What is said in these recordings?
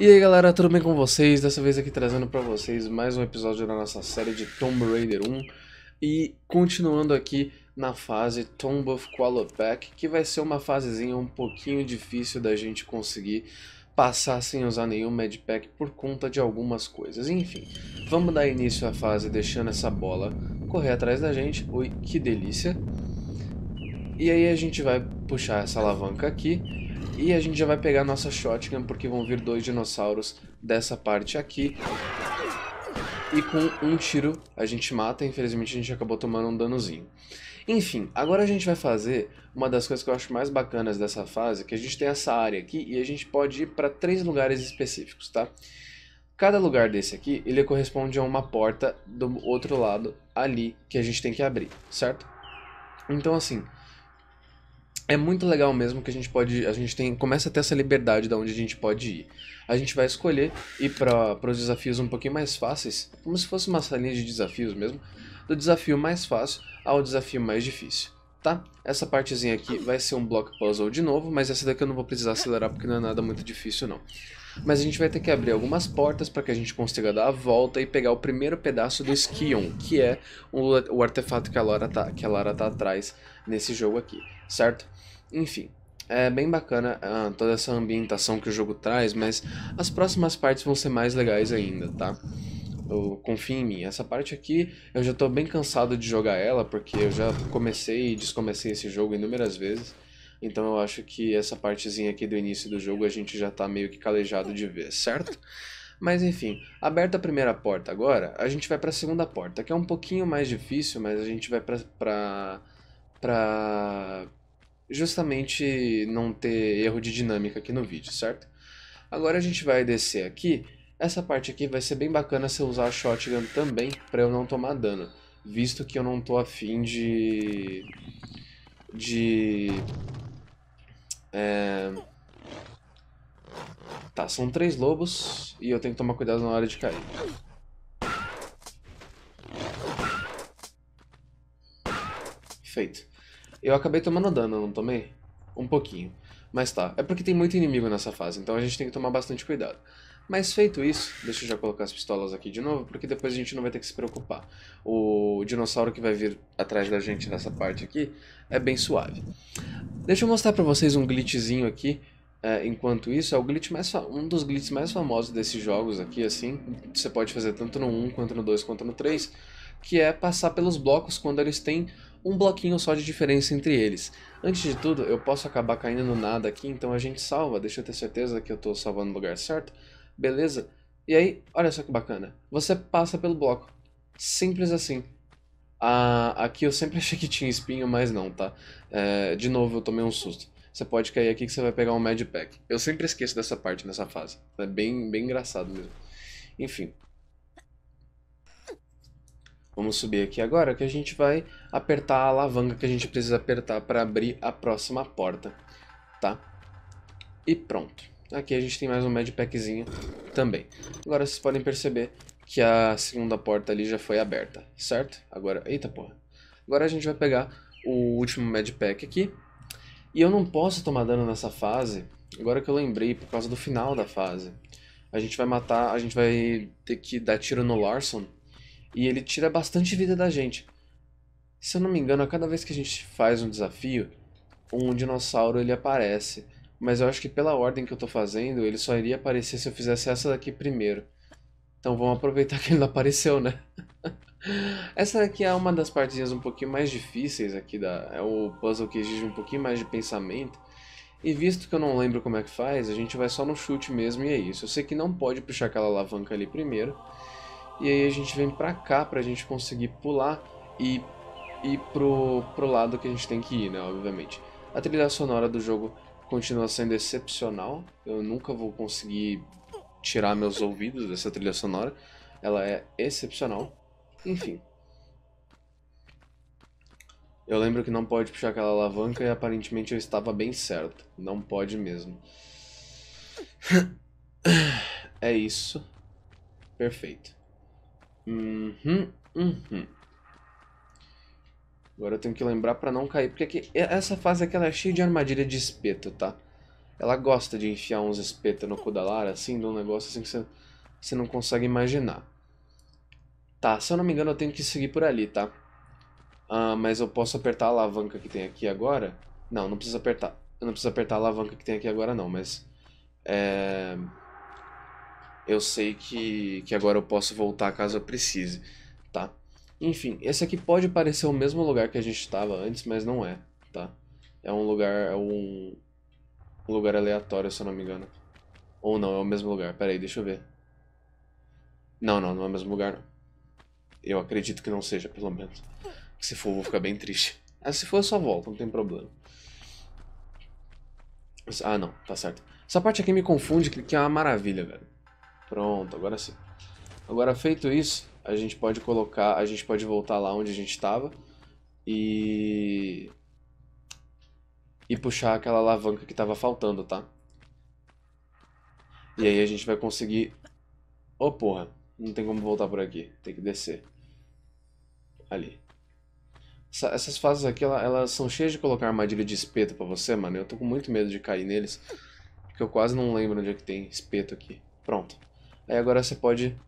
E aí galera, tudo bem com vocês? Dessa vez aqui trazendo para vocês mais um episódio da nossa série de Tomb Raider 1 e continuando aqui na fase Tomb of Qualopec, que vai ser uma fasezinha um pouquinho difícil da gente conseguir passar sem usar nenhum medpack por conta de algumas coisas. Enfim, vamos dar início à fase deixando essa bola correr atrás da gente. Oi, que delícia! E aí a gente vai puxar essa alavanca aqui e a gente já vai pegar nossa shotgun, porque vão vir dois dinossauros dessa parte aqui. E com um tiro a gente mata, infelizmente a gente acabou tomando um danozinho. Enfim, agora a gente vai fazer uma das coisas que eu acho mais bacanas dessa fase, que a gente tem essa área aqui e a gente pode ir para três lugares específicos, tá? Cada lugar desse aqui, ele corresponde a uma porta do outro lado ali que a gente tem que abrir, certo? Então assim, é muito legal mesmo que a gente pode, a gente tem, começa a ter essa liberdade da onde a gente pode ir. A gente vai escolher ir para os desafios um pouquinho mais fáceis, como se fosse uma salinha de desafios mesmo, do desafio mais fácil ao desafio mais difícil, tá? Essa partezinha aqui vai ser um block puzzle de novo, mas essa daqui eu não vou precisar acelerar porque não é nada muito difícil não mas a gente vai ter que abrir algumas portas para que a gente consiga dar a volta e pegar o primeiro pedaço do Skion, que é o, o artefato que a, Lara tá, que a Lara tá atrás nesse jogo aqui, certo? Enfim, é bem bacana ah, toda essa ambientação que o jogo traz, mas as próximas partes vão ser mais legais ainda, tá? Eu, confia em mim. Essa parte aqui eu já estou bem cansado de jogar ela, porque eu já comecei e descomecei esse jogo inúmeras vezes. Então eu acho que essa partezinha aqui do início do jogo a gente já tá meio que calejado de ver, certo? Mas enfim, aberta a primeira porta agora, a gente vai para a segunda porta, que é um pouquinho mais difícil, mas a gente vai para para justamente não ter erro de dinâmica aqui no vídeo, certo? Agora a gente vai descer aqui. Essa parte aqui vai ser bem bacana se eu usar a shotgun também, para eu não tomar dano, visto que eu não tô afim de de é... Tá, são três lobos e eu tenho que tomar cuidado na hora de cair. Feito. Eu acabei tomando dano, não tomei? Um pouquinho. Mas tá, é porque tem muito inimigo nessa fase, então a gente tem que tomar bastante cuidado. Mas feito isso, deixa eu já colocar as pistolas aqui de novo, porque depois a gente não vai ter que se preocupar. O dinossauro que vai vir atrás da gente nessa parte aqui é bem suave. Deixa eu mostrar pra vocês um glitchzinho aqui, é, enquanto isso, é o glitch mais um dos glitches mais famosos desses jogos aqui, assim, você pode fazer tanto no 1, quanto no 2, quanto no 3, que é passar pelos blocos quando eles têm um bloquinho só de diferença entre eles. Antes de tudo, eu posso acabar caindo no nada aqui, então a gente salva, deixa eu ter certeza que eu estou salvando no lugar certo beleza? E aí, olha só que bacana. Você passa pelo bloco. Simples assim. Ah, aqui eu sempre achei que tinha espinho, mas não, tá? É, de novo, eu tomei um susto. Você pode cair aqui que você vai pegar um Mad Pack. Eu sempre esqueço dessa parte nessa fase. É bem, bem engraçado mesmo. Enfim. Vamos subir aqui agora que a gente vai apertar a alavanca que a gente precisa apertar para abrir a próxima porta, tá? E pronto. Aqui a gente tem mais um packzinho, também. Agora vocês podem perceber que a segunda porta ali já foi aberta, certo? Agora, eita porra. Agora a gente vai pegar o último pack aqui. E eu não posso tomar dano nessa fase, agora que eu lembrei, por causa do final da fase. A gente vai matar, a gente vai ter que dar tiro no Larson. E ele tira bastante vida da gente. Se eu não me engano, a cada vez que a gente faz um desafio, um dinossauro ele aparece. Mas eu acho que pela ordem que eu tô fazendo, ele só iria aparecer se eu fizesse essa daqui primeiro. Então vamos aproveitar que ele não apareceu, né? essa daqui é uma das partezinhas um pouquinho mais difíceis aqui, da, é o puzzle que exige um pouquinho mais de pensamento. E visto que eu não lembro como é que faz, a gente vai só no chute mesmo e é isso. Eu sei que não pode puxar aquela alavanca ali primeiro. E aí a gente vem pra cá pra gente conseguir pular e ir pro, pro lado que a gente tem que ir, né, obviamente. A trilha sonora do jogo continua sendo excepcional. Eu nunca vou conseguir tirar meus ouvidos dessa trilha sonora. Ela é excepcional. Enfim. Eu lembro que não pode puxar aquela alavanca e aparentemente eu estava bem certo. Não pode mesmo. é isso. Perfeito. Uhum, uhum. Agora eu tenho que lembrar pra não cair, porque aqui, essa fase aqui ela é cheia de armadilha de espeto, tá? Ela gosta de enfiar uns espetos no cu da Lara, assim, de um negócio assim que você, não consegue imaginar. Tá, se eu não me engano eu tenho que seguir por ali, tá? Ah, mas eu posso apertar a alavanca que tem aqui agora? Não, não precisa apertar. Eu não preciso apertar a alavanca que tem aqui agora não, mas... É... Eu sei que, que agora eu posso voltar caso eu precise, tá? Enfim, esse aqui pode parecer o mesmo lugar que a gente estava antes, mas não é, tá? É um lugar, é um, um lugar aleatório, se eu não me engano. Ou não, é o mesmo lugar. Pera aí, deixa eu ver. Não, não, não é o mesmo lugar, não. Eu acredito que não seja, pelo menos. Se for, eu vou ficar bem triste. Ah, se for, eu só volto, não tem problema. Ah, não, tá certo. Essa parte aqui me confunde, que é uma maravilha, velho. Pronto, agora sim. Agora, feito isso, a gente pode colocar, a gente pode voltar lá onde a gente estava e e puxar aquela alavanca que estava faltando, tá? E aí a gente vai conseguir... Oh, porra, não tem como voltar por aqui, tem que descer. Ali. essas fases aqui, elas, elas são cheias de colocar armadilha de espeto pra você, mano. Eu tô com muito medo de cair neles, porque eu quase não lembro onde é que tem espeto aqui. Pronto. Aí agora você pode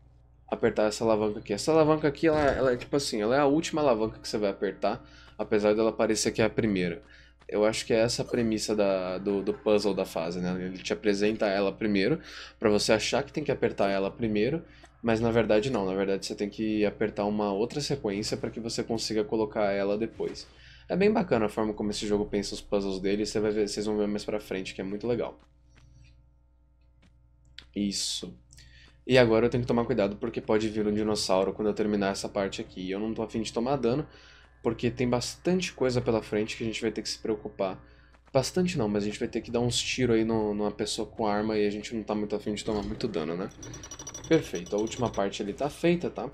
apertar essa alavanca aqui. Essa alavanca aqui, ela, ela é tipo assim, ela é a última alavanca que você vai apertar, apesar dela parecer que é a primeira. Eu acho que é essa a premissa da, do, do puzzle da fase, né? Ele te apresenta ela primeiro, para você achar que tem que apertar ela primeiro, mas na verdade não, na verdade você tem que apertar uma outra sequência para que você consiga colocar ela depois. É bem bacana a forma como esse jogo pensa os puzzles dele, você vai ver, vocês vão ver mais pra frente, que é muito legal. Isso. E agora eu tenho que tomar cuidado porque pode vir um dinossauro quando eu terminar essa parte aqui. E eu não tô afim de tomar dano, porque tem bastante coisa pela frente que a gente vai ter que se preocupar. Bastante não, mas a gente vai ter que dar uns tiros aí no, numa pessoa com arma e a gente não tá muito afim de tomar muito dano, né? Perfeito, a última parte ali tá feita, tá?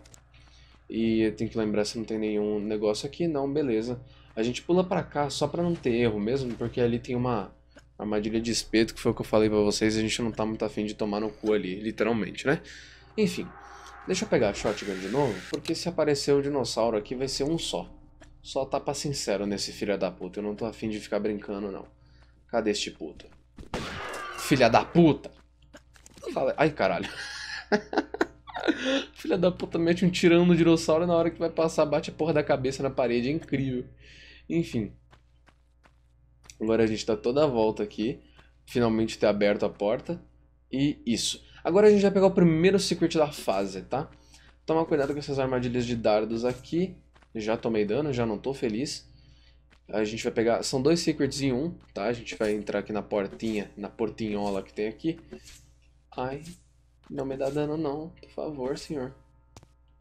E eu tenho que lembrar se não tem nenhum negócio aqui, não, beleza. A gente pula pra cá só pra não ter erro mesmo, porque ali tem uma Armadilha de espeto, que foi o que eu falei pra vocês, a gente não tá muito afim de tomar no cu ali, literalmente, né? Enfim, deixa eu pegar a shotgun de novo, porque se aparecer um dinossauro aqui vai ser um só. Só tá pra sincero nesse filha da puta, eu não tô afim de ficar brincando, não. Cadê este puto? Filha da puta! Fala... Ai, caralho. filha da puta mete um tirão no dinossauro e na hora que vai passar bate a porra da cabeça na parede, é incrível. Enfim, Agora a gente dá tá toda a volta aqui, finalmente ter aberto a porta, e isso. Agora a gente vai pegar o primeiro secret da fase, tá? Tomar cuidado com essas armadilhas de dardos aqui, já tomei dano, já não tô feliz. A gente vai pegar, são dois secrets em um, tá? A gente vai entrar aqui na portinha, na portinhola que tem aqui. Ai, não me dá dano não, por favor, senhor.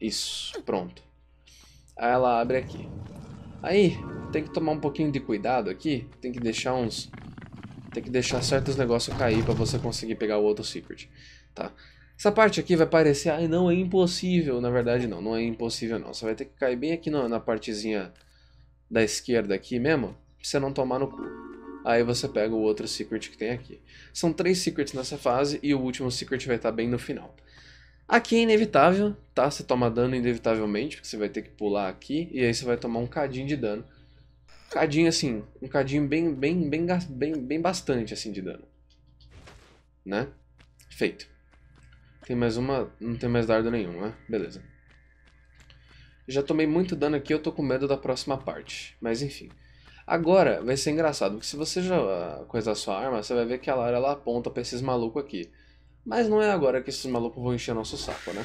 Isso, pronto. Aí ela abre aqui. Aí, tem que tomar um pouquinho de cuidado aqui. Tem que deixar uns... Tem que deixar certos negócios cair pra você conseguir pegar o outro secret, tá? Essa parte aqui vai parecer, ai ah, não, é impossível. Na verdade não, não é impossível não. Você vai ter que cair bem aqui na, na partezinha da esquerda aqui mesmo, pra você não tomar no cu. Aí você pega o outro secret que tem aqui. São três secrets nessa fase e o último secret vai estar tá bem no final. Aqui é inevitável, tá? Você toma dano inevitavelmente, porque você vai ter que pular aqui, e aí você vai tomar um cadinho de dano cadinho assim, um cadinho bem, bem, bem, bem, bem bastante assim de dano. Né? Feito. Tem mais uma, não tem mais dardo nenhum, né? Beleza. Já tomei muito dano aqui, eu tô com medo da próxima parte. Mas enfim. Agora vai ser engraçado, porque se você já ah, coisar sua arma, você vai ver que a Lara ela aponta pra esses malucos aqui. Mas não é agora que esses malucos vão encher nosso saco, né?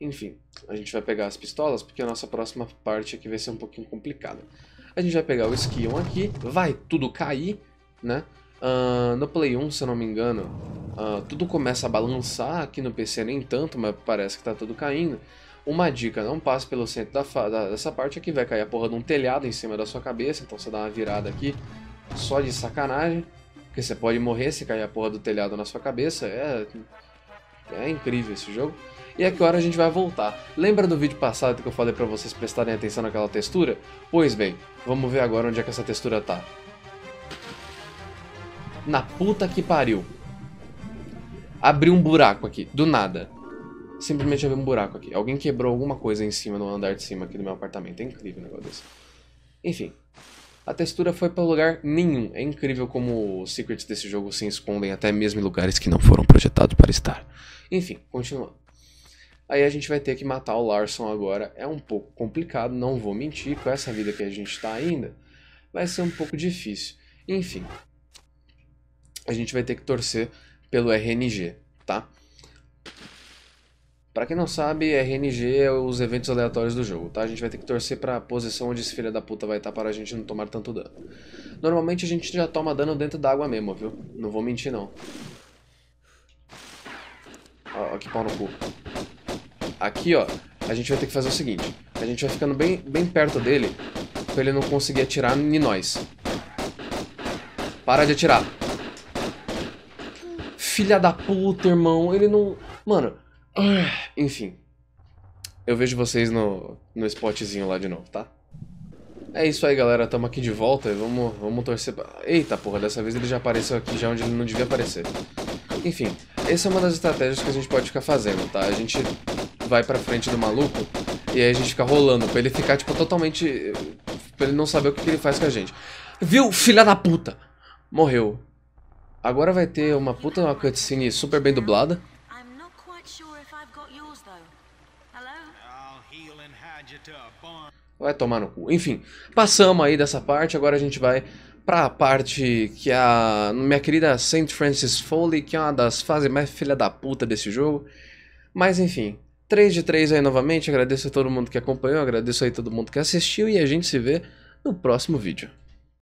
Enfim, a gente vai pegar as pistolas, porque a nossa próxima parte aqui vai ser um pouquinho complicada. A gente vai pegar o Skion aqui, vai tudo cair, né? Uh, no Play 1, se eu não me engano, uh, tudo começa a balançar, aqui no PC nem tanto, mas parece que tá tudo caindo. Uma dica, não passe pelo centro da da, dessa parte aqui, vai cair a porra de um telhado em cima da sua cabeça, então você dá uma virada aqui, só de sacanagem, porque você pode morrer se cair a porra do telhado na sua cabeça, é é incrível esse jogo. E agora é a gente vai voltar. Lembra do vídeo passado que eu falei para vocês prestarem atenção naquela textura? Pois bem, vamos ver agora onde é que essa textura tá. Na puta que pariu. Abriu um buraco aqui, do nada. Simplesmente abriu um buraco aqui. Alguém quebrou alguma coisa em cima, no andar de cima aqui do meu apartamento. É incrível o negócio desse. Enfim, a textura foi para lugar nenhum. É incrível como os secrets desse jogo se escondem até mesmo em lugares que não foram projetados para estar. Enfim, continuando. Aí a gente vai ter que matar o Larson agora. É um pouco complicado, não vou mentir, com essa vida que a gente está ainda, vai ser um pouco difícil. Enfim, a gente vai ter que torcer pelo RNG, tá? Para quem não sabe, RNG é os eventos aleatórios do jogo, tá? A gente vai ter que torcer pra posição onde esse filho da puta vai estar tá para a gente não tomar tanto dano. Normalmente a gente já toma dano dentro da água mesmo, viu? Não vou mentir, não. Ó, que pau no cu. Aqui, ó, a gente vai ter que fazer o seguinte. A gente vai ficando bem, bem perto dele, pra ele não conseguir atirar em nós. Para de atirar. Filha da puta, irmão. Ele não... Mano... Uh. Enfim. Eu vejo vocês no, no spotzinho lá de novo, tá? É isso aí, galera. Tamo aqui de volta e vamos, vamos torcer pra... Eita, porra. Dessa vez ele já apareceu aqui já onde ele não devia aparecer. Enfim, essa é uma das estratégias que a gente pode ficar fazendo, tá? A gente vai pra frente do maluco e aí a gente fica rolando pra ele ficar, tipo, totalmente... Pra ele não saber o que, que ele faz com a gente. Viu, filha da puta? Morreu. Agora vai ter uma puta uma cutscene super bem dublada. Vai tomar no cu. Enfim, passamos aí dessa parte, agora a gente vai para a parte que a minha querida St. Francis Foley, que é uma das fases mais filha da puta desse jogo. Mas enfim, 3 de 3 aí novamente, agradeço a todo mundo que acompanhou, agradeço aí a todo mundo que assistiu e a gente se vê no próximo vídeo.